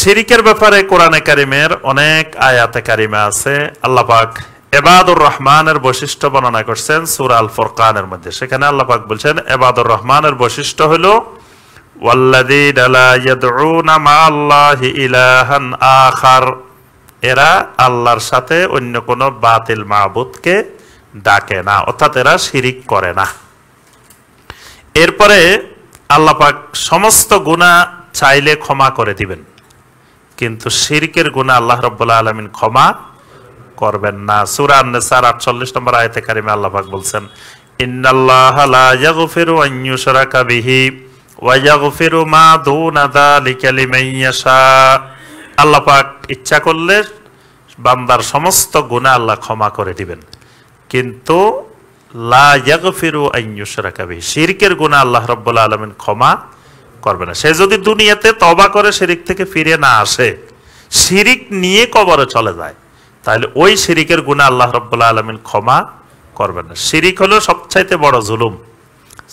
শিরিকের ব্যাপারে কোরআনে কারিমের অনেক আয়াতে কারিমা আছে আল্লাপাক এবাদুর রহমানের বৈশিষ্ট্য বর্ণনা করছেন সুর আল ফোরকানের মধ্যে সেখানে আল্লাপাক বলছেন এবাদুর রহমানের বৈশিষ্ট্য হল এরা আল্লাহর সাথে অন্য কোনো বাতিল ডাকে না অর্থাৎ এরা শিরিক করে না এরপরে আল্লাপাক সমস্ত গুণা চাইলে ক্ষমা করে দিবেন কিন্তু শিরকের গুণা আল্লাহ রব্বুল্লাহ আলমিন ক্ষমা করবেন না সুরান সার আটচল্লিশ নম্বর আয়তে কারিমে আল্লাহাক বলছেন ইন্নাল্লাহ লা ইয়াগফিরু আন ইউশরাকা বিহি মা দুনা যালিকা লিমান ইয়াশা আল্লাহ ইচ্ছা করলে বান্দার সমস্ত গুনাহ আল্লাহ ক্ষমা করে দিবেন কিন্তু লা ইয়াগফিরু আন ইউশরাকা বিহি শিরকের গুনাহ আল্লাহ রাব্বুল আলামিন ক্ষমা করবে না সে যদি দুনিয়াতে তবা করে শিরিক থেকে ফিরে না আসে শিরিক নিয়ে কবরে চলে যায় তাহলে ওই শিরিকের গুণা আল্লাহ রব্বুল্লাহ আলমিন ক্ষমা করবে না শিরিক হলো সবচাইতে বড় জুলুম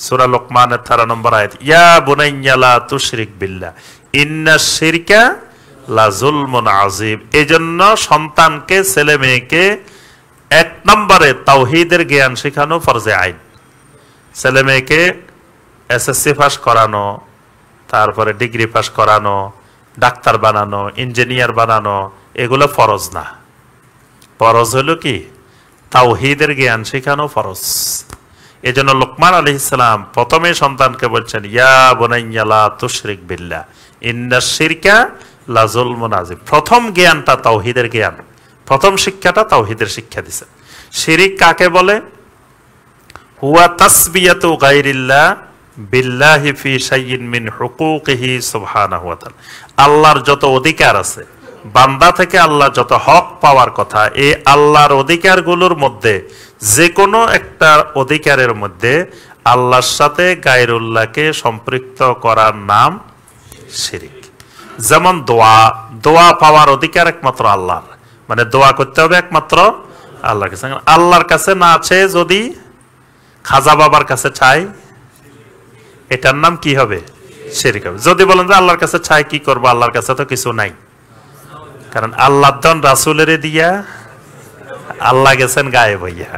সুরা লোকমানের থারা নম্বর আয়ত ইয়া বুনাইয়ালা শিরিক বিল্লা ইন্না শিরকা লাজুলমন আজিব এই জন্য সন্তানকে ছেলে মেয়েকে এক নম্বরে তাওহিদের জ্ঞান শেখানো ফরজে আইন ছেলে মেয়েকে এসএসসি পাস করানো তারপরে ডিগ্রি পাস করানো ডাক্তার বানানো ইঞ্জিনিয়ার বানানো এগুলো ফরজ না ফরজ হলো কি হিদের জ্ঞান শেখানো ফরজ জন্য লোকমান আলী ইসলাম প্রথমে সন্তানকে বলছেন ইয়া বোনাইয়ালা তুশ্রিক বিল্লা শিরকা লাজুল প্রথম জ্ঞানটা জ্ঞান প্রথম শিক্ষাটা তাওহিদের শিক্ষা দিছে শিরিক কাকে বলে হুয়া তাসবিয়াতু গাইরিল্লা বিল্লাহি ফি সাইয়িন মিন হুকুকিহি সুবহানাহু ওয়া তাআলা আল্লাহর যত অধিকার আছে বান্দা থেকে আল্লাহ যত হক পাওয়ার কথা এই আল্লাহর অধিকারগুলোর মধ্যে যে কোনো একটা অধিকারের মধ্যে আল্লাহর সাথে গায়রুল্লাহকে সম্পৃক্ত করার নাম শিরিক যেমন দোয়া দোয়া পাওয়ার অধিকার একমাত্র আল্লাহর মানে দোয়া করতে হবে একমাত্র আল্লাহর কাছে আল্লাহর কাছে না আছে যদি খাজা বাবার কাছে চাই এটার নাম কি হবে শেরিক হবে যদি বলেন যে আল্লাহর কাছে ছাই কি করবো আল্লাহর কাছে তো কিছু নাই কারণ আল্লাহ ধন রাসুলের দিয়া আল্লাহ গেছেন গায়ে ভাইয়া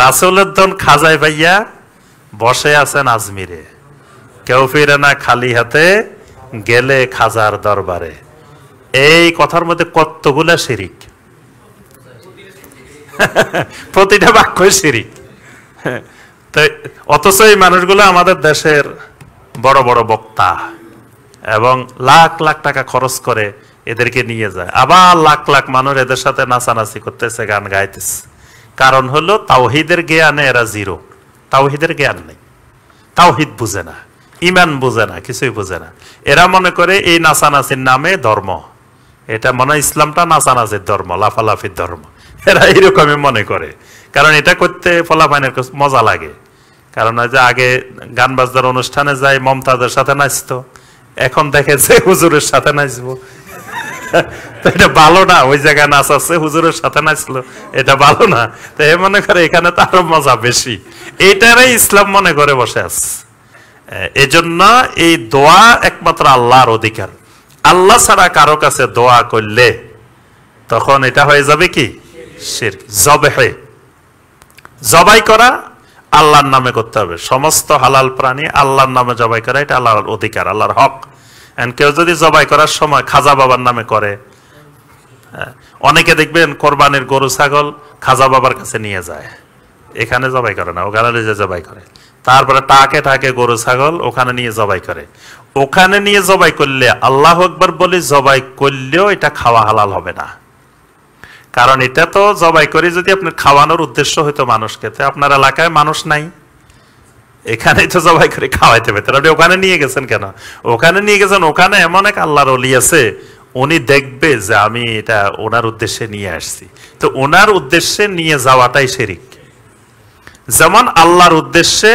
রাসুলের ধন খাজায় ভাইয়া বসে আছেন আজমিরে কেউ ফিরে না খালি হাতে গেলে খাজার দরবারে এই কথার মধ্যে কতগুলা শিরিক প্রতিটা বাক্যই শিরিক অথচ এই মানুষগুলো আমাদের দেশের বড় বড় বক্তা এবং লাখ লাখ টাকা খরচ করে এদেরকে নিয়ে যায় আবার লাখ লাখ মানুষ এদের সাথে নাচানাচি করতেছে গান গাইতেছে কারণ হলো তাওহিদের জ্ঞানে এরা জিরো তাওহিদের জ্ঞান নেই তাওহিদ বুঝে না ইমান বুঝে না কিছুই বুঝে না এরা মনে করে এই নাচানাচির নামে ধর্ম এটা মনে হয় ইসলামটা নাচানাচির ধর্ম লাফালাফির ধর্ম এরা এরকমই মনে করে কারণ এটা করতে ফলাফাইনের মজা লাগে কারণ যে আগে গান বাজার অনুষ্ঠানে যাই মমতাজের সাথে নাচতো এখন দেখে যে হুজুরের সাথে নাচবো এটা ভালো না ওই জায়গায় নাচ আছে হুজুরের সাথে নাচলো এটা ভালো না তো এ মনে করে এখানে তো আরো মজা বেশি এটারাই ইসলাম মনে করে বসে আস এজন্য এই দোয়া একমাত্র আল্লাহর অধিকার আল্লাহ ছাড়া কারো কাছে দোয়া করলে তখন এটা হয়ে যাবে কি শির জবে জবাই করা আল্লাহর নামে করতে হবে সমস্ত হালাল প্রাণী আল্লাহর নামে জবাই করা এটা আল্লাহর অধিকার আল্লাহর হক এন্ড কেউ যদি জবাই করার সময় খাজা বাবার নামে করে হ্যাঁ, অনেকে দেখবেন কোরবানির গরু ছাগল খাজা বাবার কাছে নিয়ে যায় এখানে জবাই করে না ওখানে যে জবাই করে তারপরে টাকে টাকে গরু ছাগল ওখানে নিয়ে জবাই করে ওখানে নিয়ে জবাই করলে আল্লাহ একবার বলি জবাই করলেও এটা খাওয়া হালাল হবে না কারণ এটা তো জবাই করে যদি আপনার খাওয়ানোর উদ্দেশ্য হইতো মানুষকে তো আপনার এলাকায় মানুষ নাই এখানে তো জবাই করে খাওয়াইতে পেতেন আপনি ওখানে নিয়ে গেছেন কেন ওখানে নিয়ে গেছেন ওখানে এমন এক আল্লাহর অলি আছে উনি দেখবে যে আমি এটা ওনার উদ্দেশ্যে নিয়ে আসছি তো ওনার উদ্দেশ্যে নিয়ে যাওয়াটাই শেরিক যেমন আল্লাহর উদ্দেশ্যে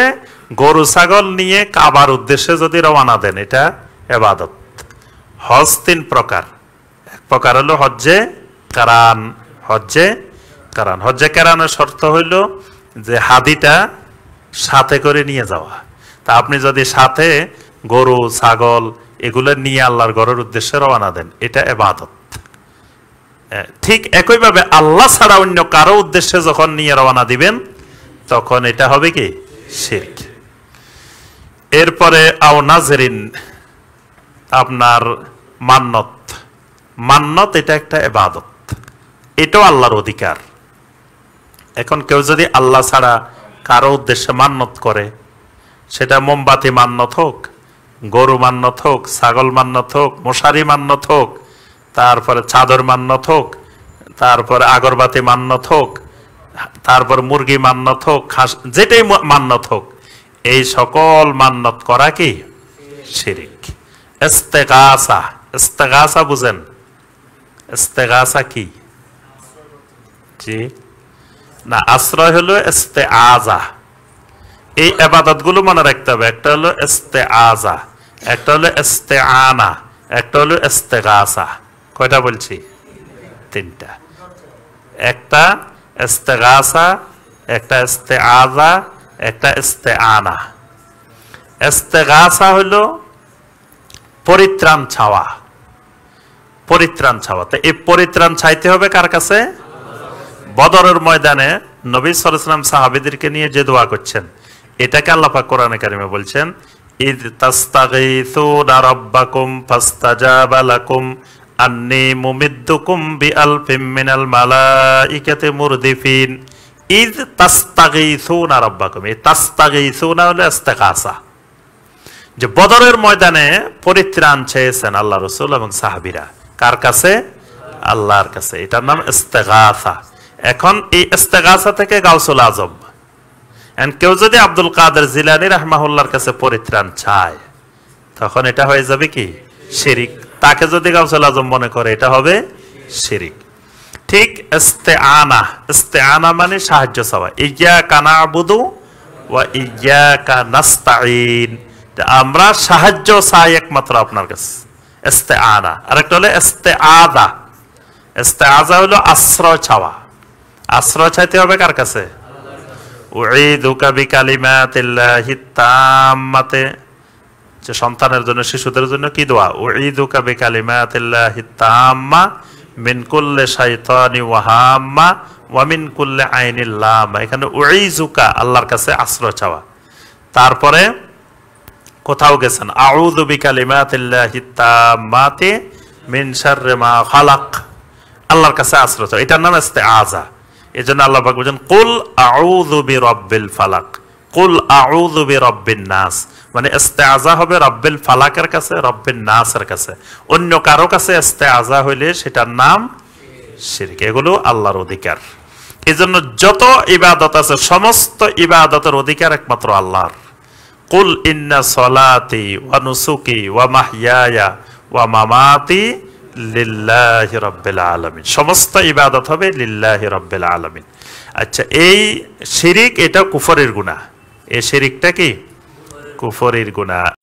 গরু ছাগল নিয়ে কাবার উদ্দেশ্যে যদি রওনা দেন এটা এবাদত হজ তিন প্রকার এক প্রকার হলো হজ্জে কারান হজ্জে কারান হজ্জে কেরানের শর্ত হইল যে হাদিটা সাথে করে নিয়ে যাওয়া তা আপনি যদি সাথে গরু ছাগল এগুলো নিয়ে আল্লাহর ঘরের উদ্দেশ্যে রওনা দেন এটা এবাদত ঠিক একইভাবে আল্লাহ ছাড়া অন্য কারো উদ্দেশ্যে যখন নিয়ে রওনা দিবেন তখন এটা হবে কি শির্ক এরপরে আও নাজরিন আপনার মান্নত মান্নত এটা একটা এবাদত এটাও আল্লাহর অধিকার এখন কেউ যদি আল্লাহ ছাড়া কারো উদ্দেশ্যে মান্যত করে সেটা মোমবাতি মান্যত হোক গরু মান্যত হোক ছাগল মান্যত হোক মশারি মান্যত হোক তারপরে চাদর মান্যত হোক তারপরে আগরবাতি মান্যত হোক তারপর মুরগি মান্যত হোক খাস যেটাই মান্যত হোক এই সকল মান্যত করা কি শিরিক ইস্তেগাসা ইস্তেগাসা বুঝেন ইস্তেগাসা কি জি না আশ্রয় হলো এস্তে আজা এই আবাদত গুলো মনে রাখতে হবে একটা হলো এস্তে আজা একটা হলো এস্তে আনা একটা হলো এস্তে গাছা কয়টা বলছি তিনটা একটা এস্তে গাছা একটা এস্তে আজা একটা এস্তে আনা এস্তে গাছা হলো পরিত্রাণ ছাওয়া পরিত্রাণ ছাওয়া তো এই পরিত্রাণ ছাইতে হবে কার কাছে বদরের ময়দানে নবী সালাম সাহাবিদেরকে নিয়ে যে দোয়া করছেন এটাকে আল্লাপা কোরআনে কারিমে বলছেন ইদ আন্নি ইদ যে বদরের ময়দানে পরিত্রাণ চেয়েছেন আল্লাহ রসুল এবং সাহাবিরা কার কাছে আল্লাহর কাছে এটার নাম ইস্তেগাসা এখন এই ইস্তেগাসা থেকে গাউসুল আজম কেউ যদি আব্দুল কাদের জিলানি রাহমাহুল্লার কাছে পরিত্রাণ চায় তখন এটা হয়ে যাবে কি শিরিক তাকে যদি গাউসুল আজম মনে করে এটা হবে শিরিক ঠিক ইস্তে আনা ইস্তে আনা মানে সাহায্য চাওয়া ইয়া কানা আবুদু ওয়া ইয়া কানাস্তাইন আমরা সাহায্য চাই একমাত্র আপনার কাছে ইস্তে আনা আরেকটা হলো এস্তে আদা এস্তে আজা হলো আশ্রয় চাওয়া আশ্রয় চাইতে হবে কার কাছে তাম্মাতে যে সন্তানের জন্য শিশুদের জন্য কি দোয়া ও ঈদুকা বিকালিমাতিল্লাহি তাম্মা মিন কুল্লে শাইতানি ওয়াহাম্মা ওয়া মিন কুল্লে আইনিল্লামা এখানে জুকা আল্লাহর কাছে আশ্রয় চাওয়া তারপরে কোথাও গেছেন আউযু বিকালিমাতিল্লাহি তাম্মাতি মিন শাররি মা খালাক আল্লাহর কাছে আশ্রয় চাওয়া এটার নাম আজা এজন্য আল্লাহ পাক বলেন কুল আউযু বিরাব্বিল ফালাক কুল আউযু বিরাব্বিন নাস মানে ইস্তেআযা হবে রব্বিল ফালাকের কাছে রব্বিন নাসের কাছে অন্য কারো কাছে ইস্তেআযা হইলে সেটার নাম শিরক এগুলো আল্লাহর অধিকার এজন্য যত ইবাদত আছে সমস্ত ইবাদতের অধিকার একমাত্র আল্লাহর কুল ইন্না সলাতি ওয়া নুসুকি ওয়া মাহইয়ায়া ওয়া মামাতি লিল্লাহি রব্বিল আলামিন সমস্ত ইবাদত হবে লিল্লাহি রব্বিল আলামিন আচ্ছা এই শিরিক এটা কুফরের গুণা এ শিরিকটা কি কুফরের গুণা